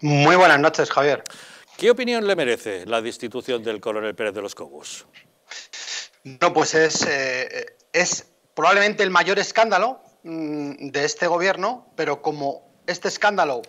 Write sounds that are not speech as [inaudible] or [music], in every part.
Muy buenas noches, Javier. ¿Qué opinión le merece la destitución del coronel Pérez de los Cobos? No, pues es, eh, es probablemente el mayor escándalo mm, de este gobierno, pero como este escándalo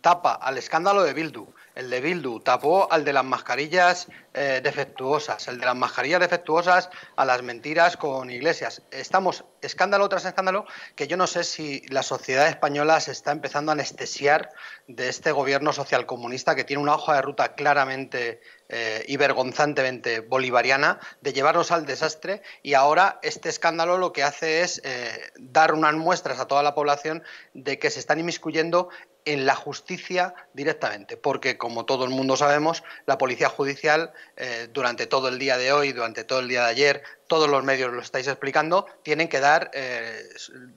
tapa al escándalo de Bildu, el de Bildu, tapó al de las mascarillas eh, defectuosas, el de las mascarillas defectuosas a las mentiras con iglesias. Estamos escándalo tras escándalo que yo no sé si la sociedad española se está empezando a anestesiar de este gobierno socialcomunista que tiene una hoja de ruta claramente eh, y vergonzantemente bolivariana de llevarnos al desastre y ahora este escándalo lo que hace es eh, dar unas muestras a toda la población de que se están inmiscuyendo en la justicia directamente, porque como todo el mundo sabemos, la policía judicial eh, durante todo el día de hoy, durante todo el día de ayer, todos los medios lo estáis explicando, tienen que dar eh,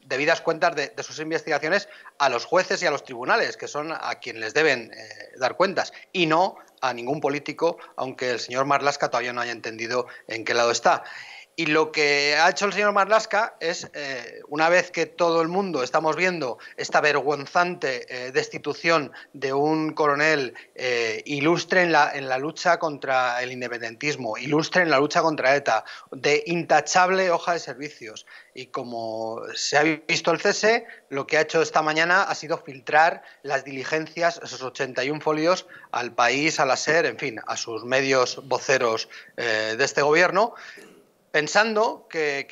debidas cuentas de, sus investigaciones a los jueces y a los tribunales, que son a quienes les deben eh, dar cuentas, y no a ningún político, aunque el señor Marlasca todavía no haya entendido en qué lado está. Y lo que ha hecho el señor Marlaska es, eh, una vez que todo el mundo estamos viendo esta vergonzante eh, destitución de un coronel eh, ilustre en la, en la, lucha contra el independentismo, ilustre en la lucha contra ETA, de intachable hoja de servicios. Y como se ha visto el cese, lo que ha hecho esta mañana ha sido filtrar las diligencias, esos 81 folios, al país, a la SER, en fin, a sus medios voceros de este gobierno pensando que,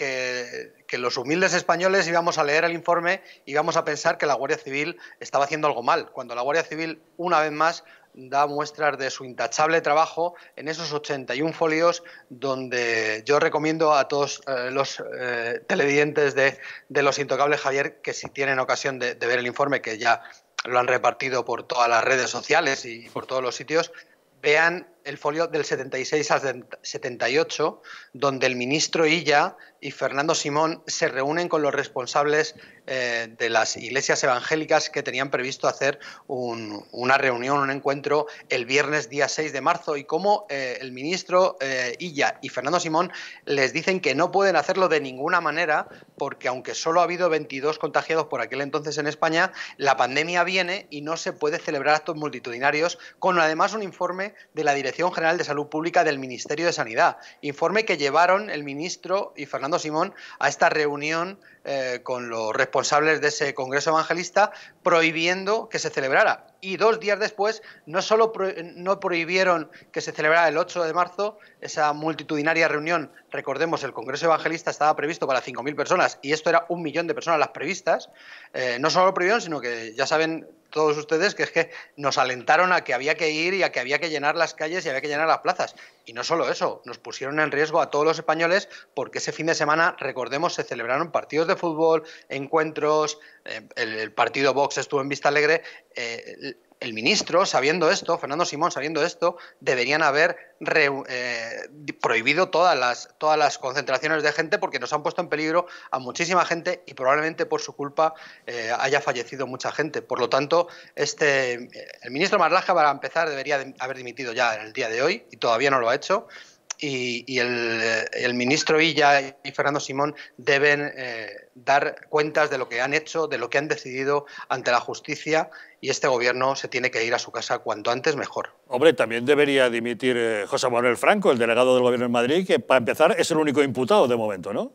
los humildes españoles íbamos a leer el informe y íbamos a pensar que la Guardia Civil estaba haciendo algo mal, cuando la Guardia Civil, una vez más, da muestras de su intachable trabajo en esos 81 folios donde yo recomiendo a todos eh, los eh, televidentes de, Los Intocables, Javier, que si tienen ocasión de ver el informe, que ya lo han repartido por todas las redes sociales y por todos los sitios, vean el folio del 76 al 78, donde el ministro Illa y Fernando Simón se reúnen con los responsables eh, de las iglesias evangélicas que tenían previsto hacer una reunión, un encuentro el viernes día 6 de marzo y cómo eh, el ministro eh, Illa y Fernando Simón les dicen que no pueden hacerlo de ninguna manera porque aunque solo ha habido 22 contagiados por aquel entonces en España, la pandemia viene y no se puede celebrar actos multitudinarios con además un informe de la dirección Dirección General de Salud Pública del Ministerio de Sanidad. Informe que llevaron el ministro y Fernando Simón a esta reunión eh, con los responsables de ese Congreso Evangelista, prohibiendo que se celebrara. Y dos días después, no solo no prohibieron que se celebrara el 8 de marzo, esa multitudinaria reunión, recordemos, el Congreso Evangelista estaba previsto para 5.000 personas y esto era un millón de personas las previstas, eh, no solo lo prohibieron, sino que ya saben todos ustedes que es que nos alentaron a que había que ir y a que había que llenar las calles y había que llenar las plazas. Y no solo eso, nos pusieron en riesgo a todos los españoles porque ese fin de semana, recordemos, se celebraron partidos de fútbol, encuentros, eh, el, partido Vox estuvo en Vista Alegre. Eh, el ministro, sabiendo esto, Fernando Simón, sabiendo esto, deberían haber eh, prohibido todas las, todas las concentraciones de gente porque nos han puesto en peligro a muchísima gente y probablemente por su culpa eh, haya fallecido mucha gente. Por lo tanto, este, el ministro Marlaska, para empezar, debería haber dimitido ya en el día de hoy y todavía no lo ha hecho y, el, ministro Illa y Fernando Simón deben eh, dar cuentas de lo que han hecho, de lo que han decidido ante la justicia y este gobierno se tiene que ir a su casa cuanto antes mejor. Hombre, también debería dimitir eh, José Manuel Franco, el delegado del gobierno en Madrid, que para empezar es el único imputado de momento, ¿no?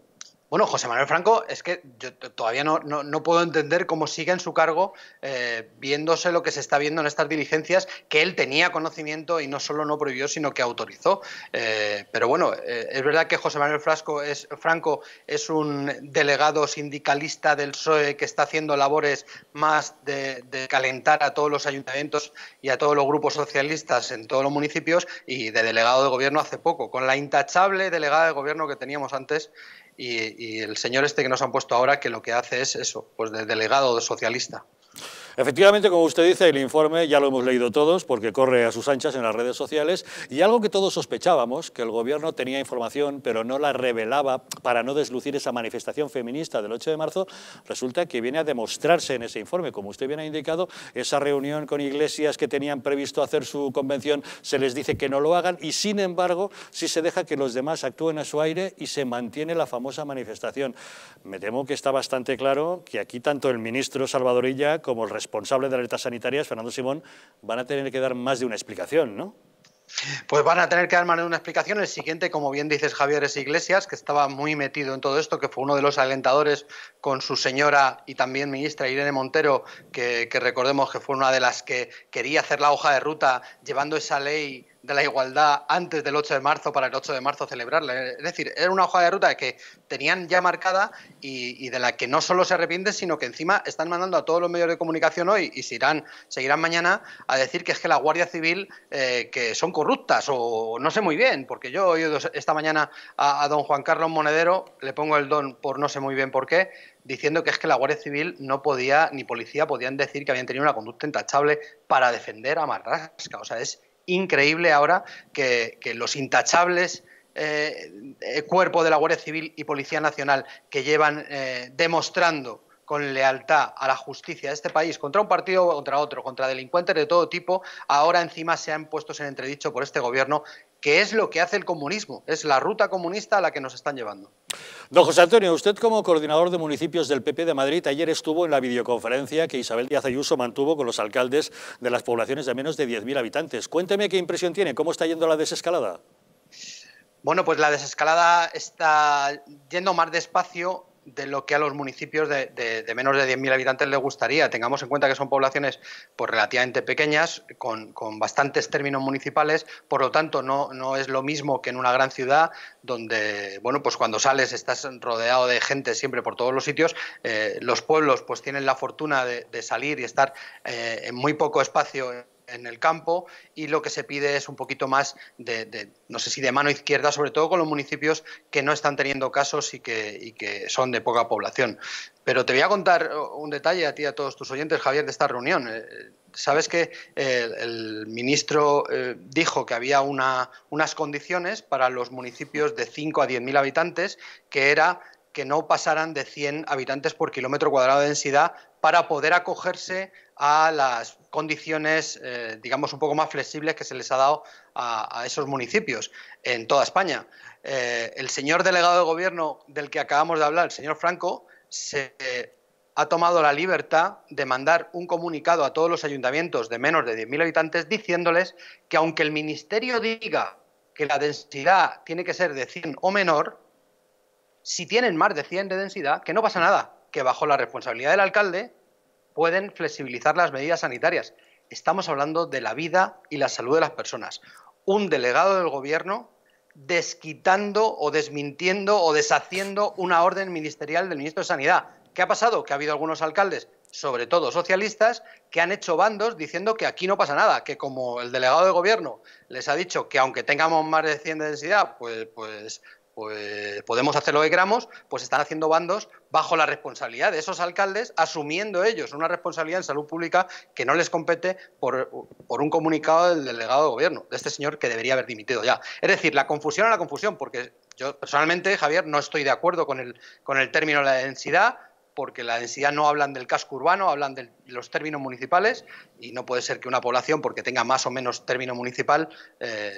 Bueno, José Manuel Franco, es que yo todavía no, puedo entender cómo sigue en su cargo eh, viéndose lo que se está viendo en estas diligencias que él tenía conocimiento y no solo no prohibió, sino que autorizó. Eh, pero bueno, eh, es verdad que José Manuel Frasco es, Franco es un delegado sindicalista del PSOE que está haciendo labores más de calentar a todos los ayuntamientos y a todos los grupos socialistas en todos los municipios y de delegado de gobierno hace poco, con la intachable delegada de gobierno que teníamos antes y, el señor este que nos han puesto ahora que lo que hace es eso, pues de delegado socialista. Efectivamente, como usted dice, el informe ya lo hemos leído todos porque corre a sus anchas en las redes sociales y algo que todos sospechábamos, que el gobierno tenía información pero no la revelaba para no deslucir esa manifestación feminista del 8 de marzo, resulta que viene a demostrarse en ese informe. Como usted bien ha indicado, esa reunión con iglesias que tenían previsto hacer su convención se les dice que no lo hagan y sin embargo sí se deja que los demás actúen a su aire y se mantiene la famosa manifestación. Me temo que está bastante claro que aquí tanto el ministro Salvadorilla como el responsable de alertas sanitarias, Fernando Simón, van a tener que dar más de una explicación, ¿no? Pues van a tener que dar más de una explicación. El siguiente, como bien dices, Javier es Iglesias, que estaba muy metido en todo esto, que fue uno de los alentadores con su señora y también ministra Irene Montero, que recordemos que fue una de las que quería hacer la hoja de ruta llevando esa ley de la igualdad antes del 8 de marzo para el 8 de marzo celebrarla. Es decir, era una hoja de ruta que tenían ya marcada y, de la que no solo se arrepiente, sino que encima están mandando a todos los medios de comunicación hoy y se irán, seguirán mañana a decir que es que la Guardia Civil eh, que son corruptas o no sé muy bien, porque yo he oído esta mañana a, don Juan Carlos Monedero, le pongo el don por no sé muy bien por qué, diciendo que es que la Guardia Civil no podía, ni policía podían decir que habían tenido una conducta intachable para defender a Marrasca. O sea, es increíble ahora que, los intachables eh, eh, cuerpo de la Guardia Civil y Policía Nacional que llevan eh, demostrando con lealtad a la justicia de este país, contra un partido o contra otro, contra delincuentes de todo tipo, ahora encima se han puestos en entredicho por este gobierno, que es lo que hace el comunismo, es la ruta comunista a la que nos están llevando. Don José Antonio, usted como coordinador de municipios del PP de Madrid, ayer estuvo en la videoconferencia que Isabel Díaz Ayuso mantuvo con los alcaldes de las poblaciones de menos de 10.000 habitantes. Cuénteme qué impresión tiene, cómo está yendo la desescalada. Bueno, pues la desescalada está yendo más despacio de lo que a los municipios de, de, de menos de 10.000 habitantes les gustaría. Tengamos en cuenta que son poblaciones pues, relativamente pequeñas, con, bastantes términos municipales, por lo tanto no, no es lo mismo que en una gran ciudad donde, bueno, pues cuando sales estás rodeado de gente siempre por todos los sitios. Eh, los pueblos pues tienen la fortuna de, salir y estar eh, en muy poco espacio en el campo y lo que se pide es un poquito más de, no sé si de mano izquierda, sobre todo con los municipios que no están teniendo casos y que, son de poca población. Pero te voy a contar un detalle a ti, y a todos tus oyentes, Javier, de esta reunión. Eh, Sabes que eh, el, ministro eh, dijo que había una, unas condiciones para los municipios de 5 a 10.000 habitantes, que era que no pasaran de 100 habitantes por kilómetro cuadrado de densidad para poder acogerse a las condiciones, eh, digamos, un poco más flexibles que se les ha dado a, esos municipios en toda España. Eh, el señor delegado de gobierno del que acabamos de hablar, el señor Franco, se eh, ha tomado la libertad de mandar un comunicado a todos los ayuntamientos de menos de 10.000 habitantes diciéndoles que aunque el ministerio diga que la densidad tiene que ser de 100 o menor, si tienen más de 100 de densidad, que no pasa nada, que bajo la responsabilidad del alcalde pueden flexibilizar las medidas sanitarias. Estamos hablando de la vida y la salud de las personas. Un delegado del gobierno desquitando o desmintiendo o deshaciendo una orden ministerial del ministro de Sanidad. ¿Qué ha pasado? Que ha habido algunos alcaldes, sobre todo socialistas, que han hecho bandos diciendo que aquí no pasa nada, que como el delegado de gobierno les ha dicho que aunque tengamos más de 100 de densidad, pues, pues pues podemos hacer lo que queramos, pues están haciendo bandos bajo la responsabilidad de esos alcaldes, asumiendo ellos una responsabilidad en salud pública que no les compete por, un comunicado del delegado de gobierno, de este señor que debería haber dimitido ya. Es decir, la confusión a la confusión, porque yo personalmente, Javier, no estoy de acuerdo con el, con el término de la densidad, porque la densidad no hablan del casco urbano, hablan de los términos municipales y no puede ser que una población, porque tenga más o menos término municipal, eh,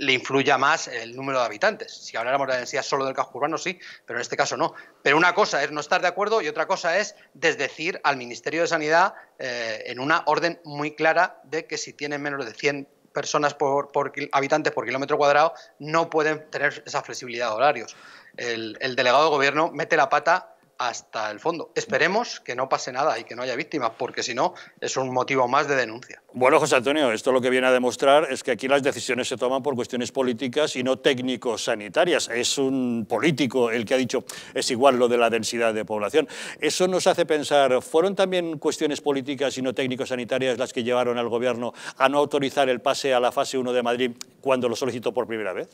le influya más el número de habitantes. Si habláramos de la densidad solo del casco urbano, sí, pero en este caso no. Pero una cosa es no estar de acuerdo y otra cosa es desdecir al Ministerio de Sanidad eh, en una orden muy clara de que si tienen menos de 100 personas por, por habitantes por kilómetro cuadrado no pueden tener esa flexibilidad de horarios. El, el delegado de gobierno mete la pata hasta el fondo. Mm. Esperemos que no pase nada y que no haya víctimas, porque si no, es un motivo más de denuncia. Bueno, José Antonio, esto lo que viene a demostrar es que aquí las decisiones se toman por cuestiones políticas y no técnico-sanitarias. Es un político el que ha dicho es igual lo de la densidad de población. Eso nos hace pensar, ¿fueron también cuestiones políticas y no técnico-sanitarias las que llevaron al gobierno a no autorizar el pase a la fase 1 de Madrid cuando lo solicitó por primera vez?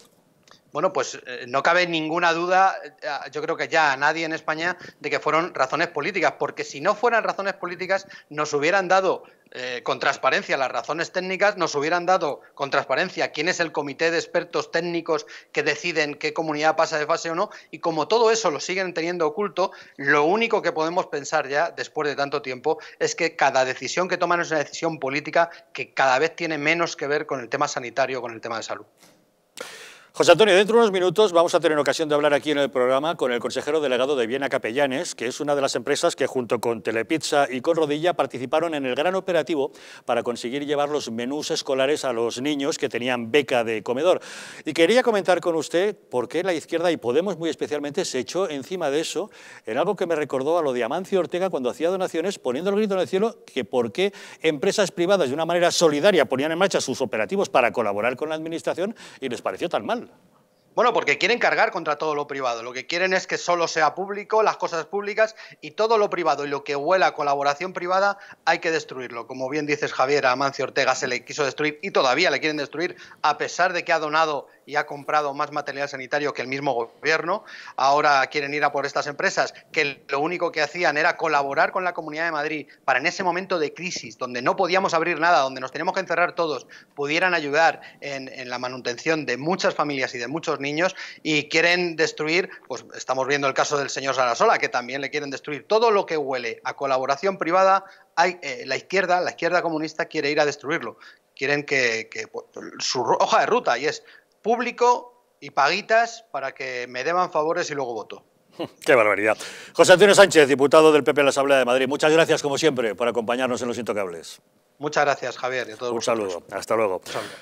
bueno, pues eh, no cabe ninguna duda, eh, yo creo que ya a nadie en España, de que fueron razones políticas, porque si no fueran razones políticas, nos hubieran dado eh, con transparencia las razones técnicas, nos hubieran dado con transparencia quién es el comité de expertos técnicos que deciden qué comunidad pasa de fase o no, y como todo eso lo siguen teniendo oculto, lo único que podemos pensar ya, después de tanto tiempo, es que cada decisión que toman es una decisión política que cada vez tiene menos que ver con el tema sanitario, con el tema de salud. José Antonio, dentro de unos minutos vamos a tener ocasión de hablar aquí en el programa con el consejero delegado de Viena Capellanes, que es una de las empresas que junto con Telepizza y con Rodilla participaron en el gran operativo para conseguir llevar los menús escolares a los niños que tenían beca de comedor. Y quería comentar con usted por qué la izquierda y Podemos muy especialmente se echó encima de eso en algo que me recordó a lo de Amancio Ortega cuando hacía donaciones poniendo el grito en el cielo que por qué empresas privadas de una manera solidaria ponían en marcha sus operativos para colaborar con la administración y les pareció tan mal. Bueno, porque quieren cargar contra todo lo privado. Lo que quieren es que solo sea público, las cosas públicas y todo lo privado y lo que huela a colaboración privada hay que destruirlo. Como bien dices, Javier, a Amancio Ortega se le quiso destruir y todavía le quieren destruir, a pesar de que ha donado y ha comprado más material sanitario que el mismo gobierno. Ahora quieren ir a por estas empresas que lo único que hacían era colaborar con la Comunidad de Madrid para en ese momento de crisis, donde no podíamos abrir nada, donde nos tenemos que encerrar todos, pudieran ayudar en, la manutención de muchas familias y de muchos niños y quieren destruir, pues estamos viendo el caso del señor Sarasola, que también le quieren destruir todo lo que huele a colaboración privada. Eh, la izquierda, la izquierda comunista quiere ir a destruirlo quieren que, pues, su hoja de ruta y es público y paguitas para que me deban favores y luego voto. [laughs] Qué barbaridad. José Antonio Sánchez, diputado del PP en la Asamblea de Madrid, muchas gracias como siempre por acompañarnos en Los Intocables. Muchas gracias, Javier. Y a todos Un saludo. Hasta luego.